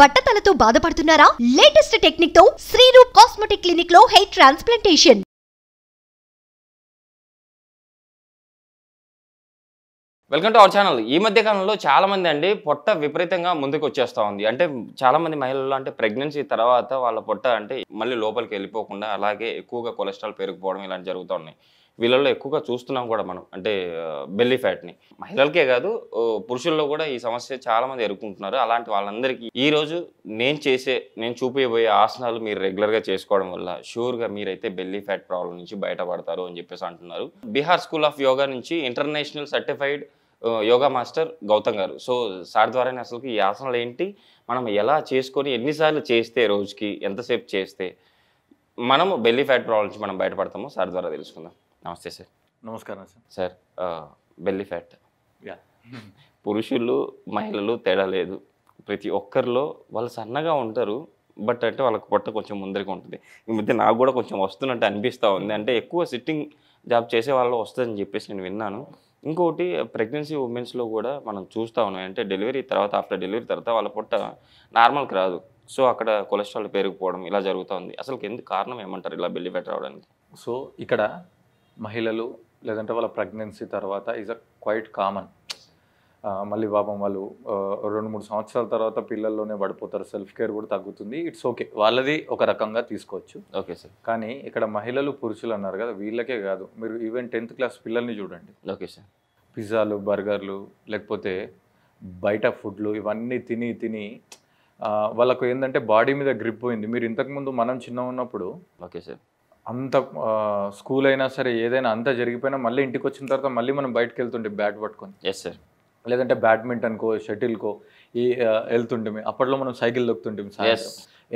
బట్టతలతో బాధపడుతున్నారా latest technique తో Sriroop cosmetic clinic లో hair transplantation welcome to our channel ఈ మధ్య కాలంలో చాలామంది అండి పొట్ట విపరీతంగా ముందుకు వచ్చేస్తూ ఉంది అంటే చాలామంది మహిళలు అంటే ప్రెగ్నెన్సీ తర్వాత వాళ్ళ పొట్ట అంటే మళ్ళీ లోపలికి వెళ్ళిపోకుండా అలాగే ఎక్కువగా కొలెస్ట్రాల్ పెరిగిపోవడం ఇలాంటి జరుగుతూ ఉన్నాయి వీళ్ళల్లో ఎక్కువగా చూస్తున్నాం కూడా మనం అంటే బెల్లీ ఫ్యాట్ని మహిళలకే కాదు పురుషుల్లో కూడా ఈ సమస్య చాలామంది ఎదుర్కొంటున్నారు అలాంటి వాళ్ళందరికీ ఈరోజు నేను చేసే నేను చూపించబోయే ఆసనాలు మీరు రెగ్యులర్గా చేసుకోవడం వల్ల షూర్గా మీరైతే బెల్లీ ఫ్యాట్ ప్రాబ్లం నుంచి బయటపడతారు అని చెప్పేసి అంటున్నారు బీహార్ స్కూల్ ఆఫ్ యోగా నుంచి international certified yoga master Gautam గారు సో సార్ ద్వారానే అసలుకి ఈ ఆసనాలు ఏంటి మనం ఎలా చేసుకొని ఎన్నిసార్లు చేస్తే రోజుకి ఎంతసేపు చేస్తే మనము బెల్లీ ఫ్యాట్ ప్రాబ్లం నుంచి మనం బయటపడతామో సార్ ద్వారా తెలుసుకుందాం నమస్తే సార్ నమస్కారం సార్ సార్ బెల్లి ఫ్యాట్ యా పురుషులు మహిళలు తేడా లేదు ప్రతి ఒక్కరిలో వాళ్ళు సన్నగా ఉంటారు బట్ అంటే వాళ్ళకి పొట్ట కొంచెం ముందరికి ఉంటుంది ఈ మధ్య నాకు కూడా కొంచెం వస్తున్నట్టు అనిపిస్తూ ఉంది అంటే ఎక్కువ సిట్టింగ్ జాబ్ చేసే వాళ్ళు వస్తుందని చెప్పేసి నేను విన్నాను ఇంకోటి ప్రెగ్నెన్సీ ఉమెన్స్లో కూడా మనం చూస్తూ ఉన్నాం అంటే డెలివరీ తర్వాత ఆఫ్టర్ డెలివరీ తర్వాత వాళ్ళ పొట్ట నార్మల్కి రాదు సో అక్కడ కొలెస్ట్రాల్ పెరిగిపోవడం ఇలా ఉంది అసలు ఎందుకు కారణం ఏమంటారు ఇలా బెల్లి బెటర్ రావడానికి సో ఇక్కడ మహిళలు లేదంటే వాళ్ళ ప్రెగ్నెన్సీ తర్వాత ఈజ్ అ క్వైట్ కామన్ మళ్ళీ పాపం వాళ్ళు రెండు మూడు సంవత్సరాల తర్వాత పిల్లల్లోనే పడిపోతారు సెల్ఫ్ కేర్ కూడా తగ్గుతుంది ఇట్స్ ఓకే వాళ్ళది ఒక రకంగా తీసుకోవచ్చు ఓకే సార్ కానీ ఇక్కడ మహిళలు పురుషులు అన్నారు కదా వీళ్ళకే కాదు మీరు ఈవెన్ టెన్త్ క్లాస్ పిల్లల్ని చూడండి ఓకే సార్ పిజ్జాలు బర్గర్లు లేకపోతే బయట ఫుడ్లు ఇవన్నీ తిని తిని వాళ్ళకు ఏంటంటే బాడీ మీద గ్రిప్ పోయింది మీరు ఇంతకుముందు మనం చిన్న ఉన్నప్పుడు ఓకే సార్ అంత స్కూల్ అయినా సరే ఏదైనా అంత జరిగిపోయినా మళ్ళీ ఇంటికి వచ్చిన తర్వాత మళ్ళీ మనం బయటకు వెళ్తుంటే బ్యాట్ పట్టుకొని ఎస్ సార్ లేదంటే బ్యాడ్మింటన్కో షటిల్కో ఈ వెళ్తుంటే అప్పట్లో మనం సైకిల్ దొక్కుతుంటే సార్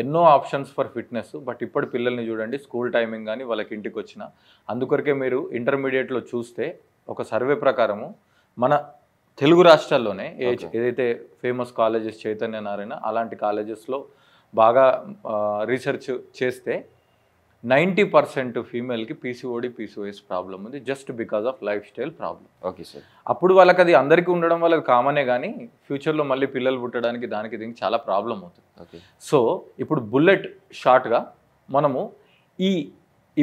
ఎన్నో ఆప్షన్స్ ఫర్ ఫిట్నెస్ బట్ ఇప్పుడు పిల్లల్ని చూడండి స్కూల్ టైమింగ్ కానీ వాళ్ళకి ఇంటికి వచ్చిన అందుకొరకే మీరు ఇంటర్మీడియట్లో చూస్తే ఒక సర్వే ప్రకారము మన తెలుగు రాష్ట్రాల్లోనే ఏదైతే ఫేమస్ కాలేజెస్ చైతన్య నారాయణ అలాంటి కాలేజెస్లో బాగా రీసెర్చ్ చేస్తే నైంటీ పర్సెంట్ ఫీమేల్కి పీసీఓడి పీసీఓఎస్ ప్రాబ్లం ఉంది just because of life style problem okay sir అప్పుడు వాళ్ళకి అది అందరికీ ఉండడం వల్ల కామనే కానీ ఫ్యూచర్లో మళ్ళీ పిల్లలు పుట్టడానికి దానికి దీనికి చాలా ప్రాబ్లం అవుతుంది ఓకే సో ఇప్పుడు బుల్లెట్ షార్ట్గా మనము ఈ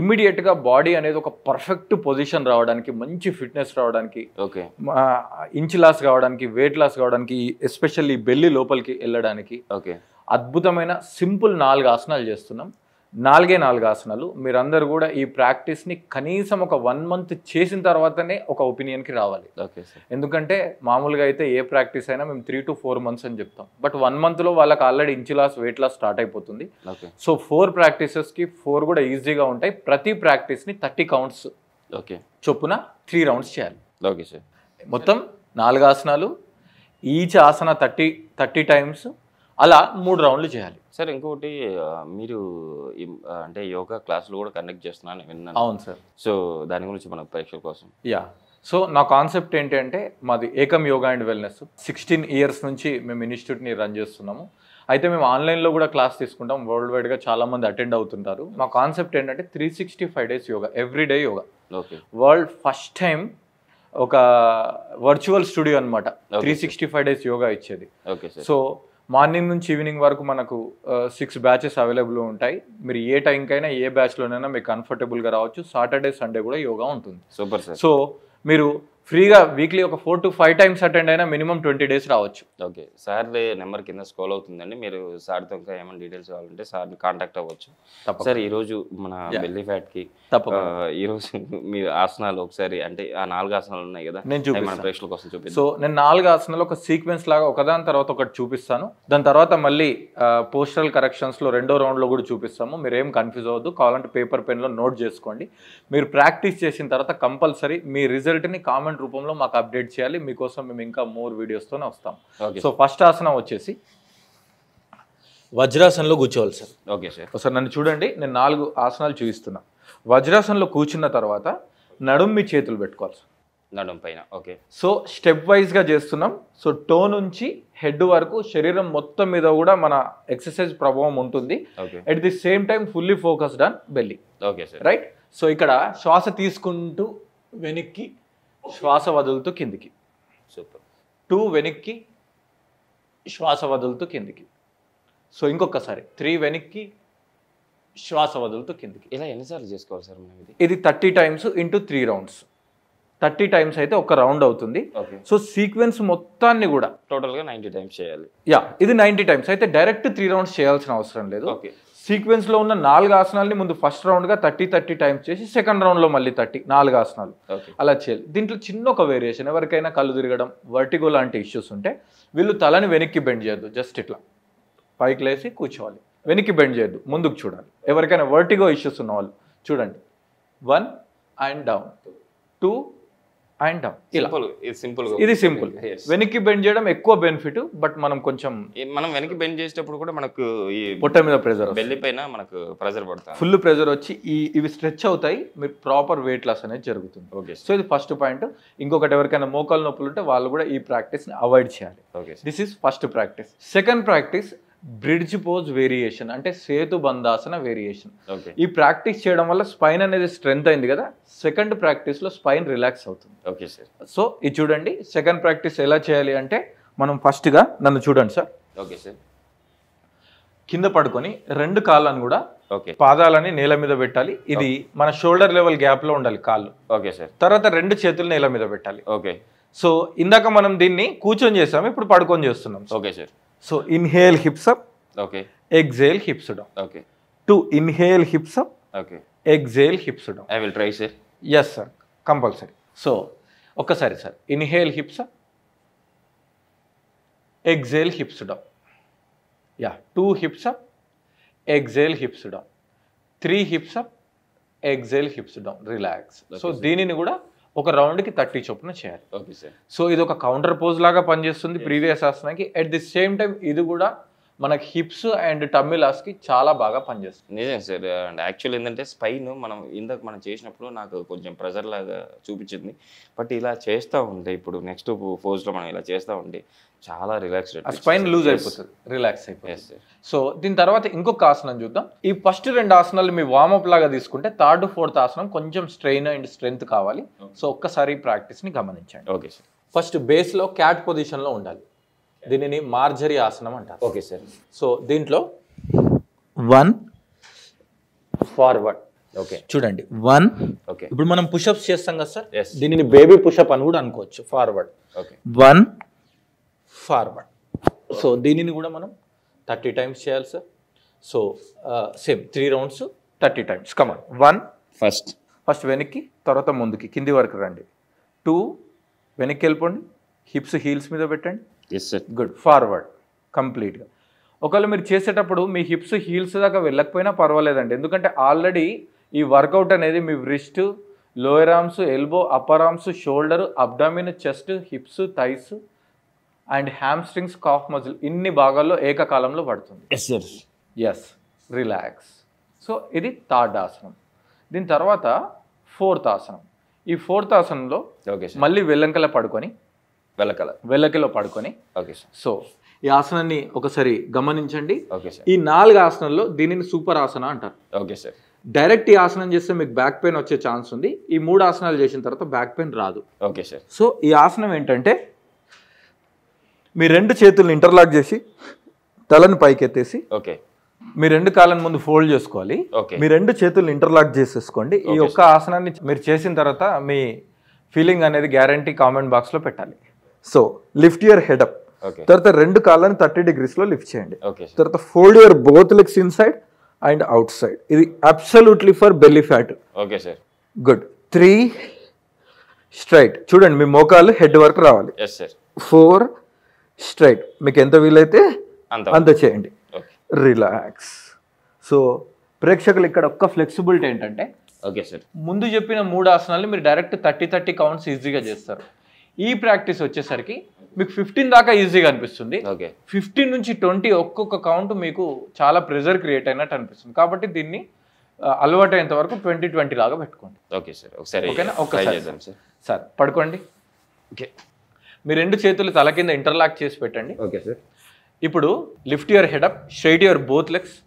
ఇమ్మీడియట్గా బాడీ అనేది ఒక పర్ఫెక్ట్ పొజిషన్ రావడానికి మంచి ఫిట్నెస్ రావడానికి ఓకే ఇంచ్ లాస్ కావడానికి వెయిట్ లాస్ కావడానికి ఎస్పెషల్లీ బెల్లి లోపలికి వెళ్ళడానికి ఓకే అద్భుతమైన సింపుల్ నాలుగు ఆసనాలు చేస్తున్నాం నాలుగే నాలుగు ఆసనాలు మీరందరూ కూడా ఈ ప్రాక్టీస్ని కనీసం ఒక వన్ మంత్ చేసిన తర్వాతనే ఒక ఒపీనియన్కి రావాలి ఓకే సార్ ఎందుకంటే మామూలుగా అయితే ఏ ప్రాక్టీస్ అయినా మేము త్రీ టు ఫోర్ మంత్స్ అని చెప్తాం బట్ వన్ మంత్లో వాళ్ళకి already inch loss weight loss start అయిపోతుంది సో ఫోర్ ప్రాక్టీసెస్కి ఫోర్ కూడా ఈజీగా ఉంటాయి ప్రతి ప్రాక్టీస్ని థర్టీ కౌంట్స్ ఓకే చొప్పున త్రీ రౌండ్స్ చేయాలి ఓకే సార్ మొత్తం నాలుగు ఆసనాలు each asana thirty thirty times అలా మూడు రౌండ్లు చేయాలి సార్ ఇంకొకటి మీరు అంటే యోగా క్లాసులు కూడా కండక్ట్ చేస్తున్నాను విన్నాను అవును సార్ సో దాని గురించి మన పరీక్షల కోసం యా సో నా కాన్సెప్ట్ ఏంటంటే మాది Ekam yoga and wellness sixteen years నుంచి మేము ఇన్స్టిట్యూట్ని రన్ చేస్తున్నాము అయితే మేము ఆన్లైన్లో కూడా క్లాస్ తీసుకుంటాం వరల్డ్ వైడ్గా చాలామంది అటెండ్ అవుతుంటారు మా కాన్సెప్ట్ ఏంటంటే three sixty five days yoga every day yoga world first time ఒక వర్చువల్ స్టూడియో అనమాట three sixty five days yoga ఇచ్చేది సో మార్నింగ్ నుంచి ఈవినింగ్ వరకు మనకు సిక్స్ బ్యాచెస్ అవైలబుల్ ఉంటాయి మీరు ఏ టైంకైనా ఏ బ్యాచ్లోనైనా మీకు కంఫర్టబుల్గా రావచ్చు సాటర్డే సండే కూడా యోగా ఉంటుంది సూపర్ సార్ సో మీరు ఫ్రీగా వీక్లీ ఒక four to five times attend అయినా మినిమం ట్వంటీ డేస్ రావచ్చు ఓకే సార్ నెంబర్ కింద స్కోల్ అవుతుందండి మీరు సార్తో ఇంకా ఏమైనా డీటెయిల్స్ కావాలంటే సార్ని కాంటాక్ట్ అవ్వచ్చు సార్ ఈరోజు మన బెల్లీ ఫ్యాట్కి ఈరోజు మీ ఆసనాలు ఒకసారి అంటే ఆ నాలుగు ఆసనాలు ఉన్నాయి కదా నేను చూపిస్తాను ప్రేక్షకుల కోసం చూపి సో నేను నాలుగు ఆసనాలు ఒక సీక్వెన్స్ లాగా ఒకదాని తర్వాత ఒకటి చూపిస్తాను దాని తర్వాత మళ్ళీ పోస్టల్ కరెక్షన్స్లో రెండో రౌండ్లో కూడా చూపిస్తాము మీరు ఏం కన్ఫ్యూజ్ అవ్వద్దు కావాలంటే పేపర్ పెన్లో నోట్ చేసుకోండి మీరు ప్రాక్టీస్ చేసిన తర్వాత కంపల్సరీ మీ రిజల్ట్ని కామెంట్ కామెంట్ రూపంలో మాకు అప్డేట్ చేయాలి మీకోసం మేము ఇంకా మోర్ వీడియోస్తోనే వస్తాం సో ఫస్ట్ ఆసనం వచ్చేసి వజ్రాసనంలో కూర్చోవాలి సార్ ఓకే సార్ సార్ నన్ను చూడండి నేను నాలుగు ఆసనాలు చూపిస్తున్నా వజ్రాసనంలో కూర్చున్న తర్వాత నడుం మీ చేతులు పెట్టుకోవాలి సార్ నడుం పైన ఓకే సో స్టెప్ వైజ్గా చేస్తున్నాం సో టో నుంచి హెడ్ వరకు శరీరం మొత్తం మీద కూడా మన ఎక్సర్సైజ్ ప్రభావం ఉంటుంది at the same time fully focused on belly okay sir right so ఇక్కడ శ్వాస తీసుకుంటూ వెనక్కి శ్వాస వదులుతూ కిందికి సూపర్ టూ వెనక్కి శ్వాస వదులుతూ కిందికి సో ఇంకొకసారి త్రీ వెనక్కి శ్వాస వదులుతూ కిందికి ఇలా ఎన్నిసార్లు చేసుకోవాలి సార్ మనం ఇది ఇది thirty times into three rounds thirty times అయితే ఒక రౌండ్ అవుతుంది సో సీక్వెన్స్ మొత్తాన్ని కూడా టోటల్గా నైంటీ టైమ్స్ చేయాలి యా ఇది నైంటీ టైమ్స్ అయితే డైరెక్ట్ త్రీ రౌండ్స్ చేయాల్సిన అవసరం లేదు సీక్వెన్స్లో ఉన్న నాలుగు ఆసనాలని ముందు ఫస్ట్ రౌండ్గా థర్టీ థర్టీ టైమ్స్ చేసి సెకండ్ రౌండ్లో మళ్ళీ థర్టీ నాలుగు ఆసనాలు అలా చేయాలి దీంట్లో చిన్న ఒక వేరియేషన్ ఎవరికైనా కళ్ళు తిరగడం వర్టిగో లాంటి ఇష్యూస్ ఉంటే వీళ్ళు తలని వెనక్కి బెండ్ చేయొద్దు జస్ట్ ఇట్లా పైకి లేసి కూర్చోవాలి వెనక్కి బెండ్ చేయొద్దు ముందుకు చూడాలి ఎవరికైనా వర్టిగో ఇష్యూస్ ఉన్న వాళ్ళు చూడండి వన్ అండ్ డౌన్ టూ అంటాం ఇలా సింపుల్ ఇది సింపుల్ వెనక్కి బెండ్ చేయడం ఎక్కువ బెనిఫిట్ బట్ మనం కొంచెం మనం వెనక్కి బెండ్ చేసేటప్పుడు కూడా మనకు ఈ పొట్ట మీద ప్రెజర్ బెల్లి పైన మనకు ప్రెజర్ పడుతుంది ఫుల్ ప్రెజర్ వచ్చి ఈ ఇవి స్ట్రెచ్ అవుతాయి మీరు ప్రాపర్ వెయిట్ లాస్ అనేది జరుగుతుంది ఓకే సో ఇది ఫస్ట్ పాయింట్ ఇంకొకటి ఎవరికైనా మోకాలు నొప్పులు ఉంటే వాళ్ళు కూడా ఈ ప్రాక్టీస్ని అవాయిడ్ చేయాలి okay this is first practice second practice bridge pose variation అంటే సేతు బంధాసన వేరియేషన్ ఈ ప్రాక్టీస్ చేయడం వల్ల స్పైన్ అనేది స్ట్రెంత్ అయింది కదా సెకండ్ ప్రాక్టీస్లో స్పైన్ రిలాక్స్ అవుతుంది ఓకే సార్ సో ఇది చూడండి సెకండ్ ప్రాక్టీస్ ఎలా చేయాలి అంటే మనం ఫస్ట్గా నన్ను చూడండి సార్ ఓకే సార్ కింద పడుకొని రెండు కాళ్ళను కూడా ఓకే పాదాలని నేల మీద పెట్టాలి ఇది మన షోల్డర్ లెవెల్ గ్యాప్లో ఉండాలి కాళ్ళు ఓకే సార్ తర్వాత రెండు చేతులు నేల మీద పెట్టాలి ఓకే సో ఇందాక మనం దీన్ని కూర్చొని చేసాము ఇప్పుడు పడుకొని చేస్తున్నాం okay sir So inhale hips up. Okay. Exhale hips down. Okay. To inhale hips up. Okay. Exhale hips down. I will try, sir. Yes, sir. Compulsory. So ఒక్కసారి sir inhale hips exhale hips down యా two hips up exhale hips down three hips up exhale hips down relax so దీనిని కూడా ఒక రౌండ్కి thirty చొప్పున చేయాలి okay sir so ఇది ఒక counter pose లాగా పనిచేస్తుంది ప్రీవియస్ ఆసనానికి అట్ ది సేమ్ టైం ఇది కూడా మనకి హిప్స్ అండ్ టమ్మిలాస్ కి చాలా బాగా పనిచేస్తుంది నిజం సార్ అండ్ యాక్చువల్ ఏంటంటే స్పైన్ మనం ఇందాక మనం చేసినప్పుడు నాకు కొంచెం ప్రెజర్ లాగా చూపించింది బట్ ఇలా చేస్తూ ఉంటే ఇప్పుడు నెక్స్ట్ ఫోర్స్లో మనం ఇలా చేస్తూ ఉంటే చాలా రిలాక్స్ స్పైన్ లూజ్ అయిపోతుంది రిలాక్స్ అయిపోతుంది సో దీని తర్వాత ఇంకొక ఆసనం చూద్దాం ఈ ఫస్ట్ రెండు ఆసనాలు మీ వార్మప్ లాగా తీసుకుంటే థర్డ్ ఫోర్త్ ఆసనం కొంచెం స్ట్రెయిన్ అండ్ స్ట్రెంగ్త్ కావాలి సో ఒక్కసారి ప్రాక్టీస్ని గమనించండి ఓకే సార్ ఫస్ట్ బేస్లో క్యాట్ పొజిషన్లో ఉండాలి దీనిని మార్జరి ఆసనం అంటారు ఓకే సార్ సో దీంట్లో వన్ ఫార్వర్డ్ ఓకే చూడండి వన్ ఓకే ఇప్పుడు మనం పుషప్స్ చేస్తాం కదా సార్ దీనిని బేబీ పుషప్ అని కూడా అనుకోవచ్చు forward okay one forward so దీనిని కూడా మనం థర్టీ టైమ్స్ చేయాలి sir so same three rounds thirty times come on one first first వెనక్కి తర్వాత ముందుకి కింది వరకు రండి టూ వెనక్కి వెళ్ళిపోండి హిప్స్ హీల్స్ మీద పెట్టండి గుడ్ ఫార్వర్డ్ కంప్లీట్గా ఒకవేళ మీరు చేసేటప్పుడు మీ హిప్స్ హీల్స్ దాకా వెళ్ళకపోయినా పర్వాలేదండి ఎందుకంటే ఆల్రెడీ ఈ వర్కౌట్ అనేది మీ wrist lower arms elbow upper arms shoulder abdomen chest hips thighs and hamstrings calf muscle ఇన్ని భాగాల్లో ఏకకాలంలో పడుతుంది yes yes yes relax so ఇది థర్డ్ ఆసనం దీని తర్వాత ఫోర్త్ ఆసనం ఈ ఫోర్త్ ఆసనంలో మళ్ళీ వెల్లంకల పడుకొని వెళ్ళకల వెలకలో పడుకొని ఓకే సార్ సో ఈ ఆసనాన్ని ఒకసారి గమనించండి ఓకే సార్ ఈ నాలుగు ఆసనాల్లో దీనిని సూపర్ ఆసన అంటారు ఓకే సార్ డైరెక్ట్ ఈ ఆసనం చేస్తే మీకు బ్యాక్ పెయిన్ వచ్చే ఛాన్స్ ఉంది ఈ మూడు ఆసనాలు చేసిన తర్వాత బ్యాక్ పెయిన్ రాదు ఓకే సార్ సో ఈ ఆసనం ఏంటంటే మీ రెండు చేతులను ఇంటర్లాక్ చేసి తలను పైకెత్తేసి ఓకే మీ రెండు కాలం ముందు ఫోల్డ్ చేసుకోవాలి మీ రెండు చేతులను ఇంటర్లాక్ చేసేసుకోండి ఈ ఒక్క ఆసనాన్ని మీరు చేసిన తర్వాత మీ ఫీలింగ్ అనేది గ్యారంటీ కామెంట్ బాక్స్లో పెట్టాలి so lift your head up తర్వాత రెండు కాళ్ళని థర్టీ డిగ్రీస్ లో లిఫ్ట్ చేయండి తర్వాత fold your both legs inside and outside ఇది absolutely for belly fat okay sir good three straight చూడండి మీ మోకాలు హెడ్ వరకు రావాలి ఫోర్ స్ట్రైట్ మీకు ఎంత వీలైతే అంత చేయండి రిలాక్స్ సో ప్రేక్షకులు ఇక్కడ ఒక్క ఫ్లెక్సిబిలిటీ ఏంటంటే ఓకే సార్ ముందు చెప్పిన మూడు ఆసనాలు మీరు డైరెక్ట్ థర్టీ థర్టీ కౌంట్స్ ఈజీగా చేస్తారు ఈ ప్రాక్టీస్ వచ్చేసరికి మీకు ఫిఫ్టీన్ దాకా ఈజీగా అనిపిస్తుంది ఓకే ఫిఫ్టీన్ నుంచి ట్వంటీ ఒక్కొక్క కౌంట్ మీకు చాలా ప్రెజర్ క్రియేట్ అయినట్టు అనిపిస్తుంది కాబట్టి దీన్ని అలవాటైనంత వరకు ట్వంటీ ట్వంటీ లాగా పెట్టుకోండి ఓకే సార్ ఒకసారి ఓకేనా ఒకసారి సార్ సార్ పడుకోండి ఓకే మీ రెండు చేతులు తల కింద ఇంటర్లాక్ చేసి పెట్టండి ఓకే సార్ ఇప్పుడు lift your head up straight your both legs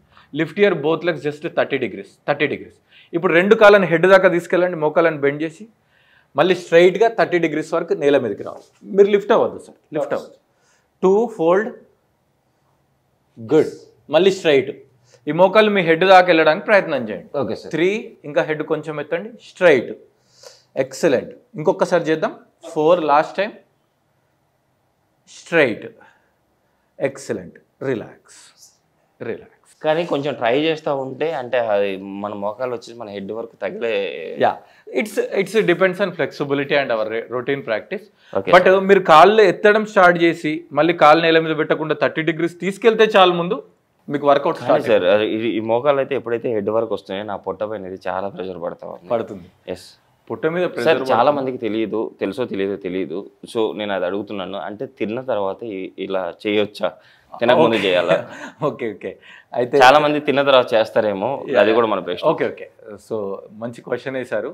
lift your both legs just thirty degrees thirty degrees ఇప్పుడు రెండు కాళ్ళని హెడ్ దాకా తీసుకెళ్ళండి మోకాలను బెండ్ చేసి మళ్ళీ స్ట్రైట్గా థర్టీ డిగ్రీస్ వరకు నేల మీదకి రావు మీరు లిఫ్ట్ అవ్వద్దు సార్ లిఫ్ట్ అవ్వద్దు టూ ఫోల్డ్ గుడ్ మళ్ళీ స్ట్రైట్ ఈ మోకాలు మీ హెడ్ దాకా వెళ్ళడానికి ప్రయత్నం చేయండి ఓకే సార్ త్రీ ఇంకా హెడ్ కొంచెం ఎత్తండి స్ట్రైట్ ఎక్సలెంట్ ఇంకొకసారి చేద్దాం four last time straight excellent relax relax కానీ కొంచెం ట్రై చేస్తూ ఉంటే అంటే అది మన మోకాలు వచ్చేసి మన హెడ్ వర్క్ తగిలే యా it's it's depends on flexibility and our routine practice but మీరు కాళ్ళు ఎత్తడం స్టార్ట్ చేసి మళ్ళీ కాళ్ళు నేల మీద పెట్టకుండా థర్టీ డిగ్రీస్ తీసుకెళ్తే చాలు ముందు మీకు వర్కౌట్ సార్ ఈ మోకాలు అయితే ఎప్పుడైతే హెడ్ వర్క్ వస్తున్నాయో నా పొట్ట పైన చాలా ప్రెషర్ పడతా పడుతుంది ఎస్ పొట్ట మీద సార్ చాలా మందికి తెలియదు తెలుసో తెలియదో తెలియదు సో నేను అది అడుగుతున్నాను అంటే తిన్న తర్వాత ఇలా చేయొచ్చా తినకముందు చేయాలి ఓకే ఓకే అయితే చాలా మంది తిన్న తర్వాత చేస్తారేమో అది కూడా మన బెస్ట్ ఓకే ఓకే సో మంచి క్వశ్చన్ వేశారు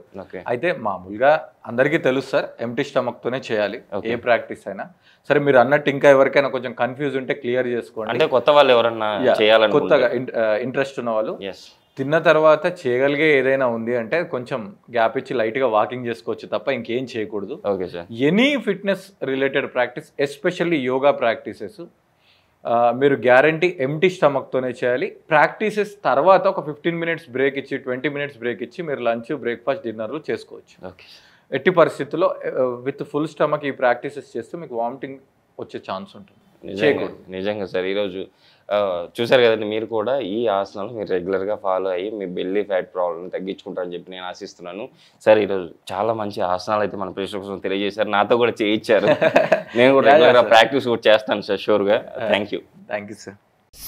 అయితే మామూలుగా అందరికీ తెలుసు సార్ ఎంటీ స్టమక్తోనే చేయాలి ఏ ప్రాక్టీస్ అయినా సరే మీరు అన్నట్టు ఇంకా ఎవరికైనా కొంచెం కన్ఫ్యూజ్ ఉంటే క్లియర్ చేసుకోండి అంటే కొత్త వాళ్ళు ఎవరన్నా చేయాలని కొత్తగా ఇంట్రెస్ట్ uh, ఉన్న వాళ్ళు తిన్న తర్వాత చేయగలిగే ఏదైనా ఉంది అంటే కొంచెం గ్యాప్ ఇచ్చి లైట్గా వాకింగ్ చేసుకోవచ్చు తప్ప ఇంకేం చేయకూడదు any fitness related practice especially yoga practices మీరు గ్యారంటీ ఎంటీ స్టమక్తోనే చేయాలి ప్రాక్టీసెస్ తర్వాత ఒక ఫిఫ్టీన్ మినిట్స్ బ్రేక్ ఇచ్చి ట్వంటీ మినిట్స్ బ్రేక్ ఇచ్చి మీరు లంచ్ బ్రేక్ఫాస్ట్ డిన్నర్లు చేసుకోవచ్చు ఎట్టి పరిస్థితుల్లో విత్ ఫుల్ స్టమక్ ఈ ప్రాక్టీసెస్ చేస్తే మీకు వామిటింగ్ వచ్చే ఛాన్స్ ఉంటుంది నిజంగా సార్ ఈరోజు చూసారు కదండి మీరు కూడా ఈ ఆసనాలు మీరు రెగ్యులర్గా ఫాలో అయ్యి మీ బెల్లీ ఫ్యాట్ ప్రాబ్లమ్ తగ్గించుకుంటారని చెప్పి నేను ఆశిస్తున్నాను సార్ ఈరోజు చాలా మంచి ఆసనాలు అయితే మన ప్రేక్షకుల కోసం తెలియజేశారు నాతో కూడా చేయించారు నేను కూడా రెగ్యులర్గా ప్రాక్టీస్ కూడా చేస్తాను సార్ షూర్గా thank you thank you sir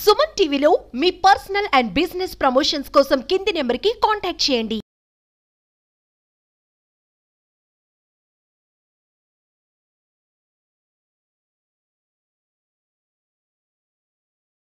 Suman టీవీలో మీ పర్సనల్ అండ్ బిజినెస్ ప్రమోషన్స్ కోసం కింది నెంబర్కి కాంటాక్ట్ చేయండి